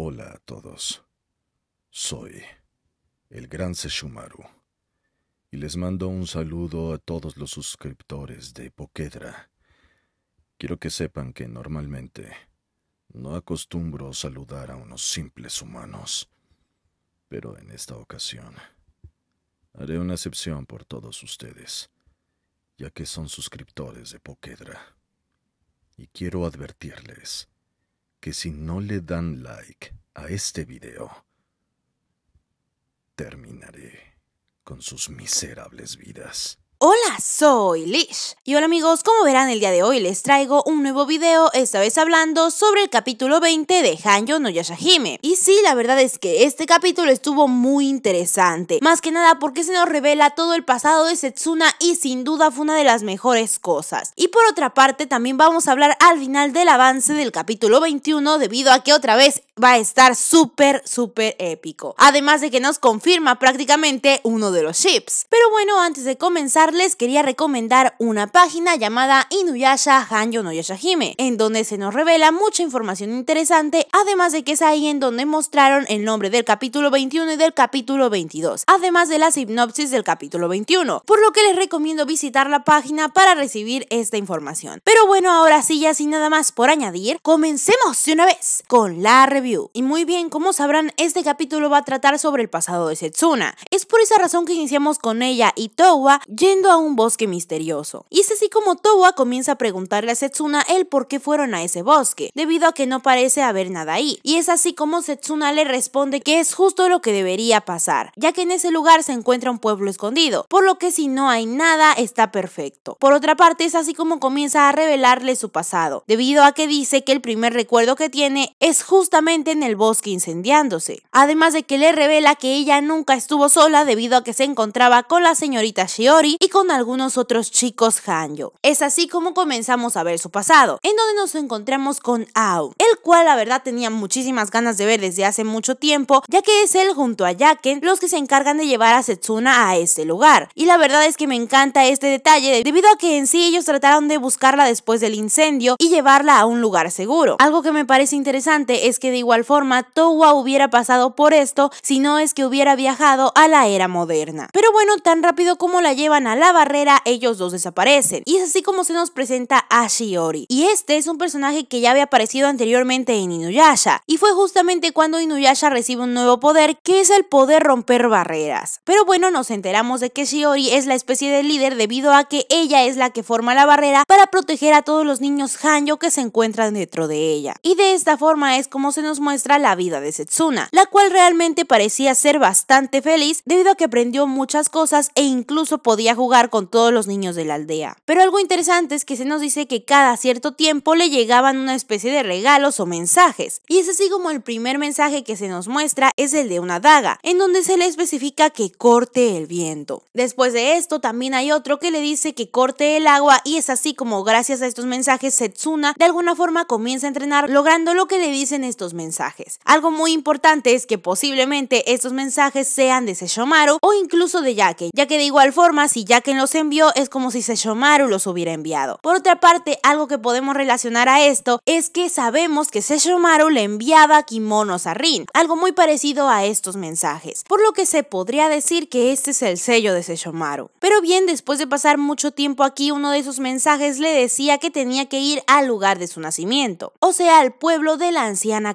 Hola a todos. Soy el Gran Seshumaru y les mando un saludo a todos los suscriptores de Poquedra. Quiero que sepan que normalmente no acostumbro saludar a unos simples humanos, pero en esta ocasión haré una excepción por todos ustedes, ya que son suscriptores de Poquedra. Y quiero advertirles que si no le dan like a este video, terminaré con sus miserables vidas. Hola, soy Lish. Y hola amigos, como verán el día de hoy les traigo un nuevo video, esta vez hablando sobre el capítulo 20 de Hanjo no Yashahime. Y sí, la verdad es que este capítulo estuvo muy interesante, más que nada porque se nos revela todo el pasado de Setsuna y sin duda fue una de las mejores cosas. Y por otra parte, también vamos a hablar al final del avance del capítulo 21 debido a que otra vez va a estar súper, súper épico. Además de que nos confirma prácticamente uno de los chips. Pero bueno, antes de comenzar, les quería recomendar una página llamada Inuyasha Hanjo no Yashahime, en donde se nos revela mucha información interesante, además de que es ahí en donde mostraron el nombre del capítulo 21 y del capítulo 22, además de la sinopsis del capítulo 21, por lo que les recomiendo visitar la página para recibir esta información. Pero bueno, ahora sí, ya sin nada más por añadir, comencemos de una vez con la revisión. Y muy bien, como sabrán, este capítulo va a tratar sobre el pasado de Setsuna. Es por esa razón que iniciamos con ella y Towa yendo a un bosque misterioso. Y es así como Towa comienza a preguntarle a Setsuna el por qué fueron a ese bosque, debido a que no parece haber nada ahí. Y es así como Setsuna le responde que es justo lo que debería pasar, ya que en ese lugar se encuentra un pueblo escondido, por lo que si no hay nada está perfecto. Por otra parte, es así como comienza a revelarle su pasado, debido a que dice que el primer recuerdo que tiene es justamente en el bosque incendiándose, además de que le revela que ella nunca estuvo sola debido a que se encontraba con la señorita Shiori y con algunos otros chicos Hanjo. Es así como comenzamos a ver su pasado, en donde nos encontramos con Ao, el cual la verdad tenía muchísimas ganas de ver desde hace mucho tiempo, ya que es él junto a Yaken los que se encargan de llevar a Setsuna a este lugar. Y la verdad es que me encanta este detalle debido a que en sí ellos trataron de buscarla después del incendio y llevarla a un lugar seguro. Algo que me parece interesante es que de igual forma Towa hubiera pasado por esto si no es que hubiera viajado a la era moderna. Pero bueno, tan rápido como la llevan a la barrera, ellos dos desaparecen. Y es así como se nos presenta a Shiori. Y este es un personaje que ya había aparecido anteriormente en Inuyasha. Y fue justamente cuando Inuyasha recibe un nuevo poder, que es el poder romper barreras. Pero bueno, nos enteramos de que Shiori es la especie de líder debido a que ella es la que forma la barrera para proteger a todos los niños Hanyo que se encuentran dentro de ella. Y de esta forma es como se nos nos muestra la vida de Setsuna, la cual realmente parecía ser bastante feliz debido a que aprendió muchas cosas e incluso podía jugar con todos los niños de la aldea. Pero algo interesante es que se nos dice que cada cierto tiempo le llegaban una especie de regalos o mensajes, y es así como el primer mensaje que se nos muestra es el de una daga, en donde se le especifica que corte el viento. Después de esto también hay otro que le dice que corte el agua y es así como gracias a estos mensajes Setsuna de alguna forma comienza a entrenar logrando lo que le dicen estos mensajes. Algo muy importante es que posiblemente estos mensajes sean de Sesshomaru o incluso de Yaken, ya que de igual forma si Yaken los envió es como si Sesshomaru los hubiera enviado. Por otra parte, algo que podemos relacionar a esto es que sabemos que Sesshomaru le enviaba kimonos a Rin, algo muy parecido a estos mensajes, por lo que se podría decir que este es el sello de Sesshomaru. Pero bien, después de pasar mucho tiempo aquí, uno de esos mensajes le decía que tenía que ir al lugar de su nacimiento, o sea, al pueblo de la anciana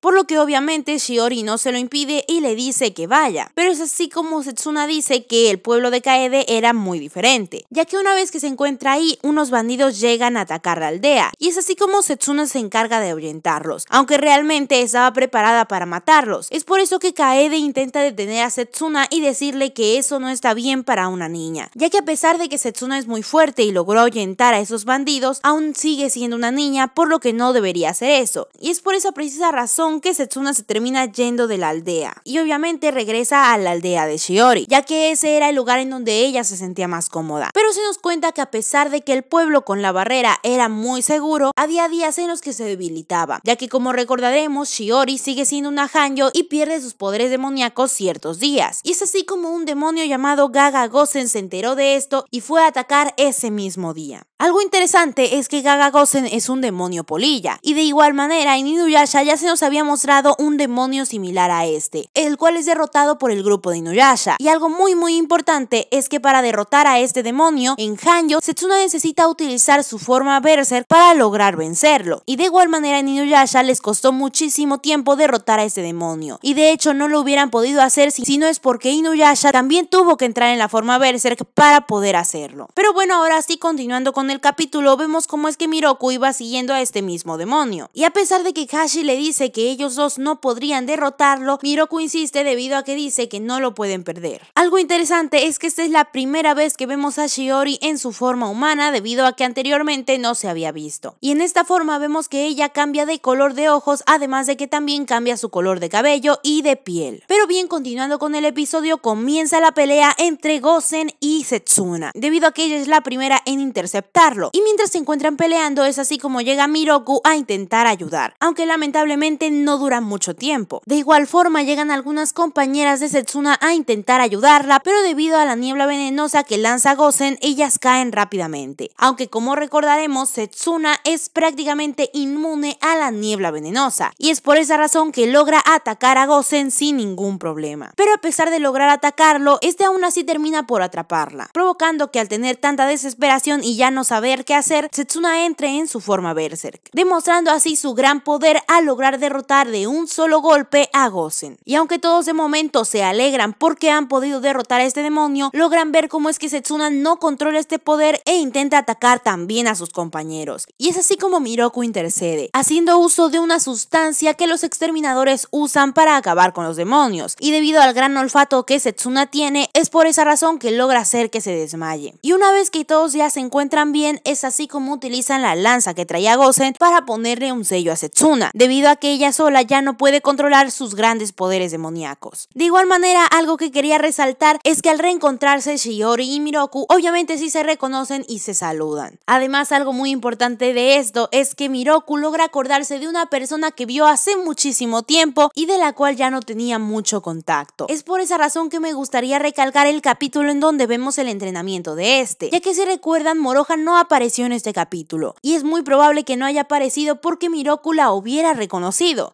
por lo que obviamente Shiori no se lo impide y le dice que vaya, pero es así como Setsuna dice que el pueblo de Kaede era muy diferente, ya que una vez que se encuentra ahí, unos bandidos llegan a atacar la aldea, y es así como Setsuna se encarga de ahuyentarlos, aunque realmente estaba preparada para matarlos. Es por eso que Kaede intenta detener a Setsuna y decirle que eso no está bien para una niña, ya que a pesar de que Setsuna es muy fuerte y logró ahuyentar a esos bandidos, aún sigue siendo una niña, por lo que no debería hacer eso. Y es por eso precisa razón que Setsuna se termina yendo de la aldea y obviamente regresa a la aldea de Shiori, ya que ese era el lugar en donde ella se sentía más cómoda. Pero se nos cuenta que a pesar de que el pueblo con la barrera era muy seguro, había días en los que se debilitaba, ya que como recordaremos, Shiori sigue siendo una Hanjo y pierde sus poderes demoníacos ciertos días. Y es así como un demonio llamado Gaga Gosen se enteró de esto y fue a atacar ese mismo día. Algo interesante es que Gaga es un demonio polilla, y de igual manera en Inuyasha ya se nos había mostrado un demonio similar a este, el cual es derrotado por el grupo de Inuyasha. Y algo muy muy importante es que para derrotar a este demonio, en Hanjo, Setsuna necesita utilizar su forma Berserk para lograr vencerlo. Y de igual manera en Inuyasha les costó muchísimo tiempo derrotar a este demonio. Y de hecho no lo hubieran podido hacer si no es porque Inuyasha también tuvo que entrar en la forma Berserk para poder hacerlo. Pero bueno, ahora sí, continuando con el capítulo, vemos cómo es que Miroku iba siguiendo a este mismo demonio. Y a pesar de que Hashi le dice dice que ellos dos no podrían derrotarlo, Miroku insiste debido a que dice que no lo pueden perder. Algo interesante es que esta es la primera vez que vemos a Shiori en su forma humana debido a que anteriormente no se había visto. Y en esta forma vemos que ella cambia de color de ojos, además de que también cambia su color de cabello y de piel. Pero bien, continuando con el episodio, comienza la pelea entre Gosen y Setsuna, debido a que ella es la primera en interceptarlo. Y mientras se encuentran peleando, es así como llega Miroku a intentar ayudar, aunque lamentablemente no dura mucho tiempo. De igual forma llegan algunas compañeras de Setsuna a intentar ayudarla, pero debido a la niebla venenosa que lanza Gosen, ellas caen rápidamente. Aunque como recordaremos, Setsuna es prácticamente inmune a la niebla venenosa, y es por esa razón que logra atacar a Gosen sin ningún problema. Pero a pesar de lograr atacarlo, este aún así termina por atraparla, provocando que al tener tanta desesperación y ya no saber qué hacer, Setsuna entre en su forma Berserk, demostrando así su gran poder al lograr derrotar de un solo golpe a Gosen. Y aunque todos de momento se alegran porque han podido derrotar a este demonio, logran ver cómo es que Setsuna no controla este poder e intenta atacar también a sus compañeros. Y es así como Miroku intercede, haciendo uso de una sustancia que los exterminadores usan para acabar con los demonios. Y debido al gran olfato que Setsuna tiene, es por esa razón que logra hacer que se desmaye. Y una vez que todos ya se encuentran bien, es así como utilizan la lanza que traía Gosen para ponerle un sello a Setsuna, debido que ella sola ya no puede controlar sus grandes poderes demoníacos. De igual manera, algo que quería resaltar es que al reencontrarse Shiori y Miroku, obviamente sí se reconocen y se saludan. Además, algo muy importante de esto es que Miroku logra acordarse de una persona que vio hace muchísimo tiempo y de la cual ya no tenía mucho contacto. Es por esa razón que me gustaría recalcar el capítulo en donde vemos el entrenamiento de este, ya que si recuerdan, Moroja no apareció en este capítulo, y es muy probable que no haya aparecido porque Miroku la hubiera reconocido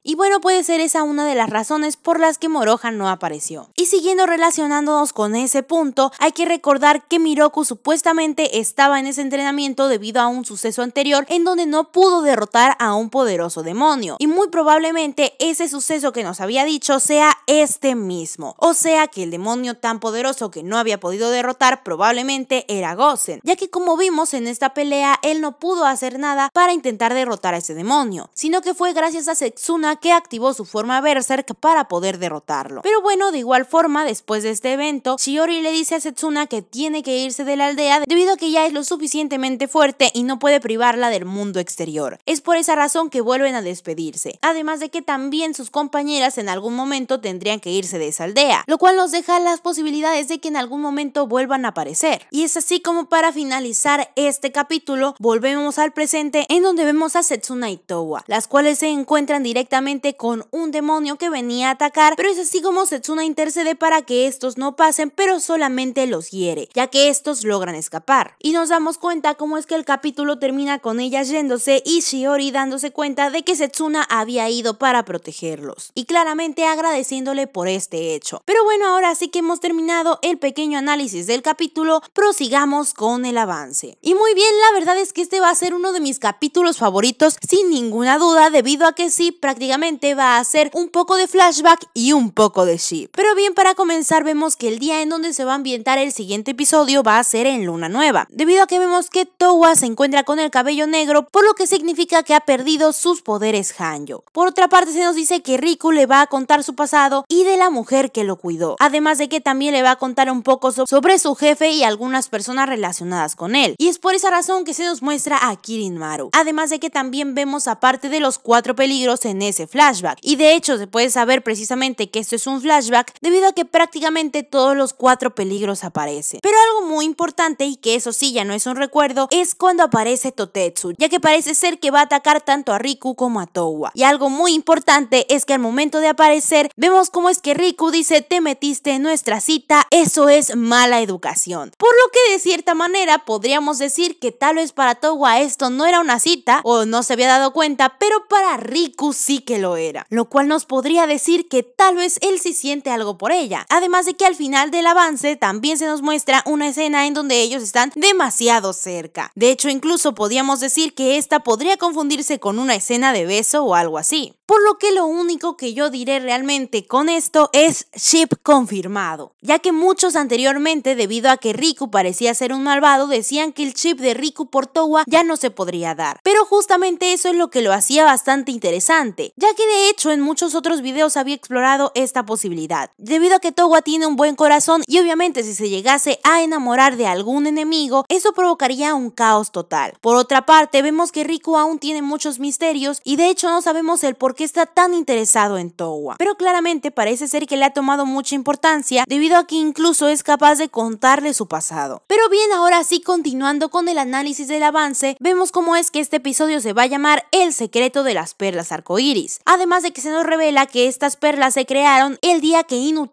y bueno, puede ser esa una de las razones por las que Moroja no apareció. Y siguiendo relacionándonos con ese punto, hay que recordar que Miroku supuestamente estaba en ese entrenamiento debido a un suceso anterior en donde no pudo derrotar a un poderoso demonio. Y muy probablemente ese suceso que nos había dicho sea este mismo. O sea que el demonio tan poderoso que no había podido derrotar probablemente era Gosen, ya que como vimos en esta pelea él no pudo hacer nada para intentar derrotar a ese demonio, sino que fue gracias a Setsuna que activó su forma Berserk para poder derrotarlo. Pero bueno, de igual forma, después de este evento, Shiori le dice a Setsuna que tiene que irse de la aldea debido a que ya es lo suficientemente fuerte y no puede privarla del mundo exterior. Es por esa razón que vuelven a despedirse, además de que también sus compañeras en algún momento tendrían que irse de esa aldea, lo cual nos deja las posibilidades de que en algún momento vuelvan a aparecer. Y es así como para finalizar este capítulo, volvemos al presente en donde vemos a Setsuna y Towa, las cuales se encuentran entran directamente con un demonio que venía a atacar, pero es así como Setsuna intercede para que estos no pasen, pero solamente los hiere, ya que estos logran escapar. Y nos damos cuenta cómo es que el capítulo termina con ella yéndose y Shiori dándose cuenta de que Setsuna había ido para protegerlos, y claramente agradeciéndole por este hecho. Pero bueno, ahora sí que hemos terminado el pequeño análisis del capítulo, prosigamos con el avance. Y muy bien, la verdad es que este va a ser uno de mis capítulos favoritos, sin ninguna duda, debido a que sí prácticamente va a ser un poco de flashback y un poco de ship. Pero bien, para comenzar vemos que el día en donde se va a ambientar el siguiente episodio va a ser en Luna Nueva, debido a que vemos que Towa se encuentra con el cabello negro, por lo que significa que ha perdido sus poderes Hanjo. Por otra parte se nos dice que Riku le va a contar su pasado y de la mujer que lo cuidó, además de que también le va a contar un poco sobre su jefe y algunas personas relacionadas con él. Y es por esa razón que se nos muestra a Kirin Maru, además de que también vemos aparte de los cuatro peligros en ese flashback. Y de hecho se puede saber precisamente que esto es un flashback debido a que prácticamente todos los cuatro peligros aparecen. Pero algo muy importante y que eso sí ya no es un recuerdo es cuando aparece Totetsu, ya que parece ser que va a atacar tanto a Riku como a Towa. Y algo muy importante es que al momento de aparecer vemos cómo es que Riku dice te metiste en nuestra cita, eso es mala educación. Por lo que de cierta manera podríamos decir que tal vez para Towa esto no era una cita o no se había dado cuenta, pero para Riku sí que lo era, lo cual nos podría decir que tal vez él sí siente algo por ella. Además de que al final del avance también se nos muestra una escena en donde ellos están demasiado cerca. De hecho, incluso podíamos decir que esta podría confundirse con una escena de beso o algo así. Por lo que lo único que yo diré realmente con esto es chip confirmado, ya que muchos anteriormente, debido a que Riku parecía ser un malvado, decían que el chip de Riku por Towa ya no se podría dar. Pero justamente eso es lo que lo hacía bastante interesante, ya que de hecho en muchos otros videos había explorado esta posibilidad, debido a que Towa tiene un buen corazón y obviamente si se llegase a enamorar de algún enemigo, eso provocaría un caos total. Por otra parte, vemos que Riku aún tiene muchos misterios y de hecho no sabemos el por que está tan interesado en Towa. Pero claramente parece ser que le ha tomado mucha importancia debido a que incluso es capaz de contarle su pasado. Pero bien, ahora sí, continuando con el análisis del avance, vemos cómo es que este episodio se va a llamar El secreto de las perlas arcoíris. Además de que se nos revela que estas perlas se crearon el día que Inu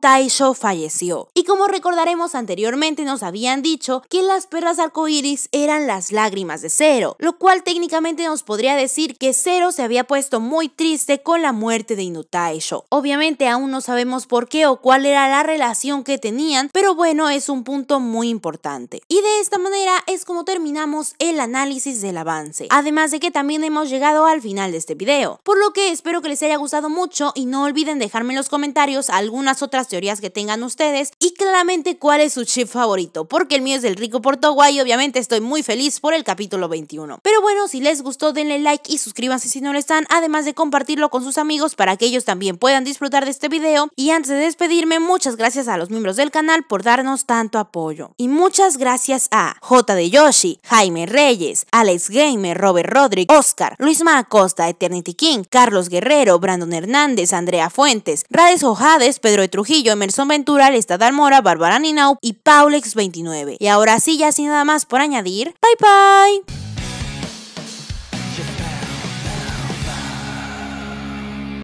falleció. Y como recordaremos anteriormente, nos habían dicho que las perlas arcoíris eran las lágrimas de Cero, lo cual técnicamente nos podría decir que Cero se había puesto muy triste con la muerte de Inutaisho. Obviamente aún no sabemos por qué o cuál era la relación que tenían, pero bueno, es un punto muy importante. Y de esta manera es como terminamos el análisis del avance, además de que también hemos llegado al final de este video, por lo que espero que les haya gustado mucho y no olviden dejarme en los comentarios algunas otras teorías que tengan ustedes y claramente cuál es su chip favorito, porque el mío es el rico Portogua y obviamente estoy muy feliz por el capítulo 21. Pero bueno, si les gustó denle like y suscríbanse si no lo están, además de compartirlo con sus amigos para que ellos también puedan disfrutar de este video. Y antes de despedirme, muchas gracias a los miembros del canal por darnos tanto apoyo. Y muchas gracias a J de Yoshi, Jaime Reyes, Alex Gamer, Robert Rodrick, Oscar, Luis Acosta, Eternity King, Carlos Guerrero, Brandon Hernández, Andrea Fuentes, Rades Ojades, Pedro de Trujillo, Emerson Ventura, Lestad Almora Barbara Ninau y Paulex29. Y ahora sí, ya sin nada más por añadir, bye bye.